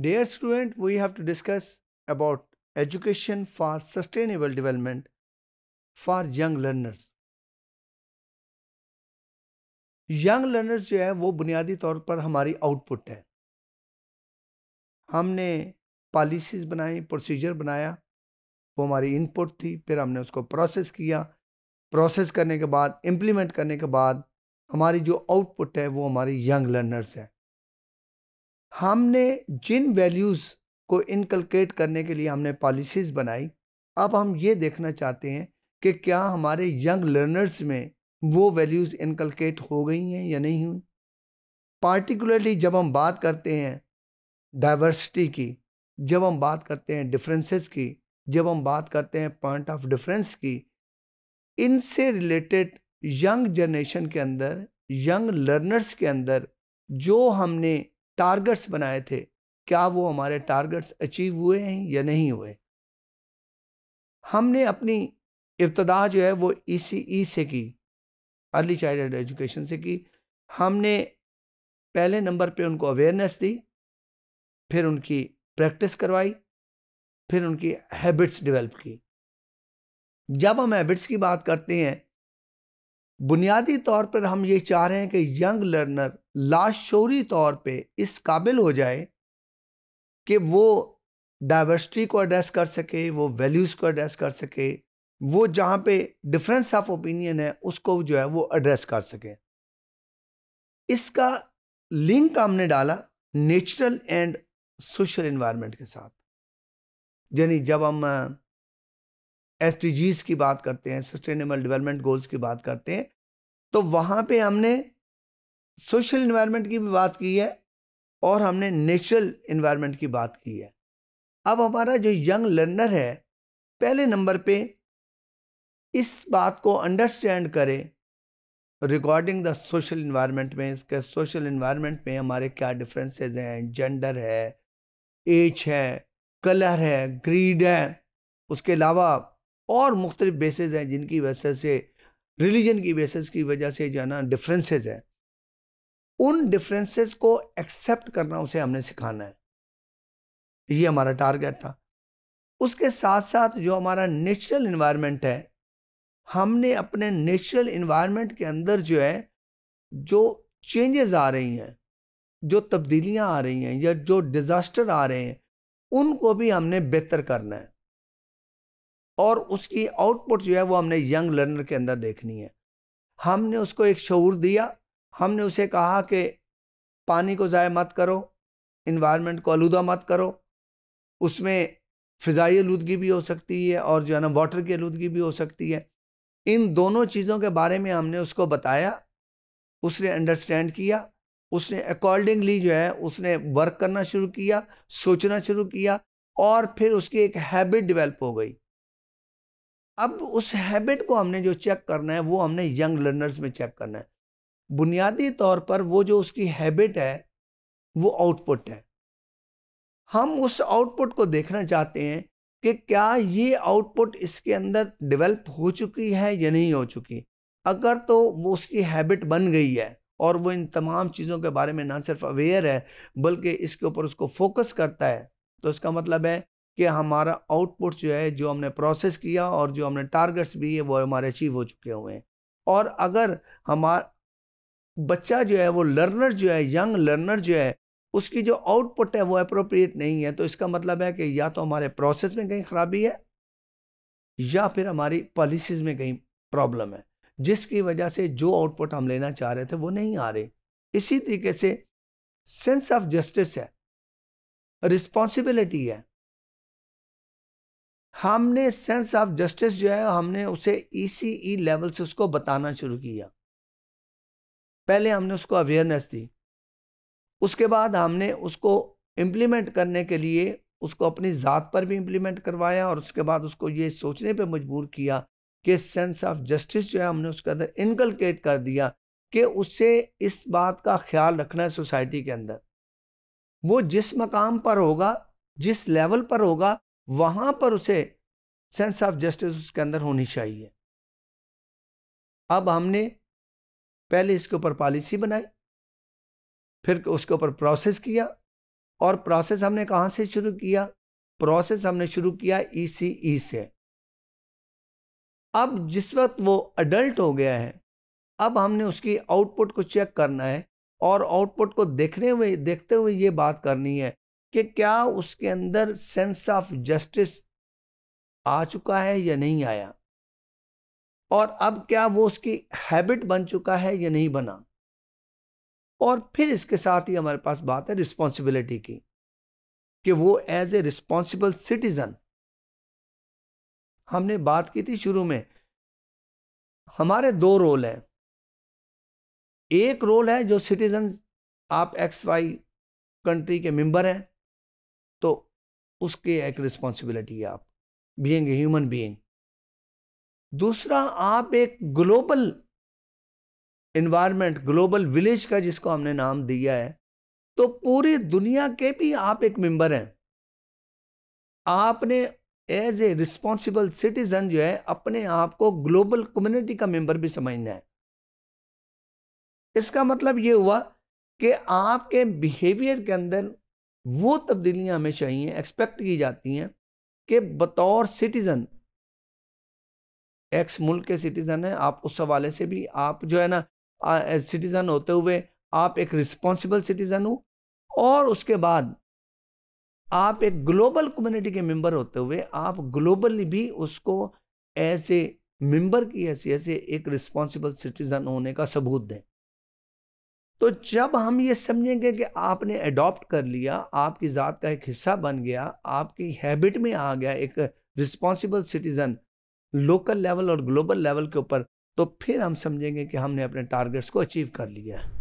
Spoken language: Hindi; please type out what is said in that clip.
dare student we have to discuss about education for sustainable development for young learners young learners जो है वो बुनियादी तौर पर हमारी आउटपुट है हमने पॉलिसीज बनाई प्रोसीजर बनाया वो हमारी इनपुट थी फिर हमने उसको प्रोसेस किया प्रोसेस करने के बाद इम्प्लीमेंट करने के बाद हमारी जो आउटपुट है वो हमारी यंग लर्नर्स है हमने जिन वैल्यूज़ को इनकलकेट करने के लिए हमने पॉलिसीज़ बनाई अब हम ये देखना चाहते हैं कि क्या हमारे यंग लर्नर्स में वो वैल्यूज़ इनकलकेट हो गई हैं या नहीं हुई पार्टिकुलरली जब हम बात करते हैं डाइवर्सिटी की जब हम बात करते हैं डिफरेंसेस की जब हम बात करते हैं पॉइंट ऑफ डिफरेंस की इनसे रिलेटेड यंग जनरेशन के अंदर यंग लर्नर्स के अंदर जो हमने टारगेट्स बनाए थे क्या वो हमारे टारगेट्स अचीव हुए हैं या नहीं हुए हमने अपनी इब्तदा जो है वो ई ई से की अर्ली चाइल्ड एजुकेशन से की हमने पहले नंबर पे उनको अवेयरनेस दी फिर उनकी प्रैक्टिस करवाई फिर उनकी हैबिट्स डेवलप की जब हम हैबिट्स की बात करते हैं बुनियादी तौर पर हम ये चाह रहे हैं कि यंग लर्नर लाशोरी तौर पे इस काबिल हो जाए कि वो डाइवर्सिटी को एड्रेस कर सके वो वैल्यूज़ को एड्रेस कर सके वो जहाँ पे डिफरेंस ऑफ ओपिनियन है उसको जो है वो एड्रेस कर सके इसका लिंक हमने डाला नेचुरल एंड सोशल इन्वायरमेंट के साथ यानी जब हम एस की बात करते हैं सस्टेनेबल डेवलपमेंट गोल्स की बात करते हैं तो वहाँ पे हमने सोशल इन्वायरमेंट की भी बात की है और हमने नेचुरल इन्वायरमेंट की बात की है अब हमारा जो यंग लर्नर है पहले नंबर पे इस बात को अंडरस्टैंड करे रिगार्डिंग द सोशल इन्वायरमेंट में इसके सोशल इन्वायरमेंट में हमारे क्या डिफरेंसेस हैं जेंडर है एज है कलर है ग्रीड है उसके अलावा और मुख्तलिफ बेस हैं जिनकी वजह से रिलीजन की बेसिस की वजह से जो है ना डिफरेंसेस हैं उन डिफरेंसेस को एक्सेप्ट करना उसे हमने सिखाना है ये हमारा टारगेट था उसके साथ साथ जो हमारा नेचुरल इन्वायरमेंट है हमने अपने नेचुरल इन्वायरमेंट के अंदर जो है जो चेंजेस आ रही हैं जो तब्दीलियां आ रही हैं या जो डिज़ास्टर आ रहे हैं उनको भी हमने बेहतर करना है और उसकी आउटपुट जो है वो हमने यंग लर्नर के अंदर देखनी है हमने उसको एक शूर दिया हमने उसे कहा कि पानी को ज़ाय मत करो इन्वायरमेंट को आलूदा मत करो उसमें फ़िज़ाई आलूदगी भी हो सकती है और जो है ना वाटर की आलूदगी भी हो सकती है इन दोनों चीज़ों के बारे में हमने उसको बताया उसने अंडरस्टैंड किया उसने अकॉर्डिंगली जो है उसने वर्क करना शुरू किया सोचना शुरू किया और फिर उसकी एक हैबिट डिवेलप हो गई अब उस हैबिट को हमने जो चेक करना है वो हमने यंग लर्नर्स में चेक करना है बुनियादी तौर पर वो जो उसकी हैबिट है वो आउटपुट है हम उस आउटपुट को देखना चाहते हैं कि क्या ये आउटपुट इसके अंदर डेवलप हो चुकी है या नहीं हो चुकी अगर तो वो उसकी हैबिट बन गई है और वो इन तमाम चीज़ों के बारे में ना सिर्फ अवेयर है बल्कि इसके ऊपर उसको फोकस करता है तो इसका मतलब है कि हमारा आउटपुट जो है जो हमने प्रोसेस किया और जो हमने टारगेट्स भी है वो हमारे अचीव हो चुके हुए हैं और अगर हमारा बच्चा जो है वो लर्नर जो है यंग लर्नर जो है उसकी जो आउटपुट है वो अप्रोप्रिएट नहीं है तो इसका मतलब है कि या तो हमारे प्रोसेस में कहीं ख़राबी है या फिर हमारी पॉलिसीज़ में कहीं प्रॉब्लम है जिसकी वजह से जो आउटपुट हम लेना चाह रहे थे वो नहीं आ रहे इसी तरीके से सेंस ऑफ जस्टिस है रिस्पॉन्सिबिलिटी है हमने सेंस ऑफ जस्टिस जो है हमने उसे ई e लेवल e से उसको बताना शुरू किया पहले हमने उसको अवेयरनेस दी उसके बाद हमने उसको इम्प्लीमेंट करने के लिए उसको अपनी ज़ात पर भी इम्प्लीमेंट करवाया और उसके बाद उसको ये सोचने पे मजबूर किया कि सेंस ऑफ जस्टिस जो है हमने उसके अंदर इनकलकेट कर दिया कि उसे इस बात का ख्याल रखना है सोसाइटी के अंदर वो जिस मकाम पर होगा जिस लेवल पर होगा वहां पर उसे सेंस ऑफ जस्टिस उसके अंदर होनी चाहिए अब हमने पहले इसके ऊपर पॉलिसी बनाई फिर उसके ऊपर प्रोसेस किया और प्रोसेस हमने कहाँ से शुरू किया प्रोसेस हमने शुरू किया ई e e से अब जिस वक्त वो अडल्ट हो गया है अब हमने उसकी आउटपुट को चेक करना है और आउटपुट को देखने हुए देखते हुए ये बात करनी है कि क्या उसके अंदर सेंस ऑफ जस्टिस आ चुका है या नहीं आया और अब क्या वो उसकी हैबिट बन चुका है या नहीं बना और फिर इसके साथ ही हमारे पास बात है रिस्पॉन्सिबिलिटी की कि वो एज ए रिस्पॉन्सिबल सिटीजन हमने बात की थी शुरू में हमारे दो रोल हैं एक रोल है जो सिटीजन आप एक्स वाई कंट्री के मेंबर हैं उसके एक रिस्पॉन्सिबिलिटी है आप बींग ह्यूमन बींग दूसरा आप एक ग्लोबल इन्वायरमेंट ग्लोबल विलेज का जिसको हमने नाम दिया है तो पूरी दुनिया के भी आप एक मेंबर हैं आपने एज ए रिस्पॉन्सिबल सिटीजन जो है अपने आप को ग्लोबल कम्युनिटी का मेंबर भी समझना है इसका मतलब ये हुआ कि आपके बिहेवियर के अंदर वो तब्दीलियाँ हमें चाहिए एक्सपेक्ट की जाती हैं कि बतौर सिटीज़न एक्स मुल्क के सिटीज़न हैं आप उस हवाले से भी आप जो है ना सिटीज़न होते हुए आप एक रिस्पॉन्सिबल सिटीज़न हो और उसके बाद आप एक ग्लोबल कम्युनिटी के मेंबर होते हुए आप ग्लोबली भी उसको एज ए मेंबर की हैसियत से एक रिस्पॉन्सिबल सिटीज़न होने का सबूत दें तो जब हम ये समझेंगे कि आपने अडॉप्ट कर लिया आपकी ज़ात का एक हिस्सा बन गया आपकी हैबिट में आ गया एक रिस्पॉन्सिबल सिटीज़न लोकल लेवल और ग्लोबल लेवल के ऊपर तो फिर हम समझेंगे कि हमने अपने टारगेट्स को अचीव कर लिया है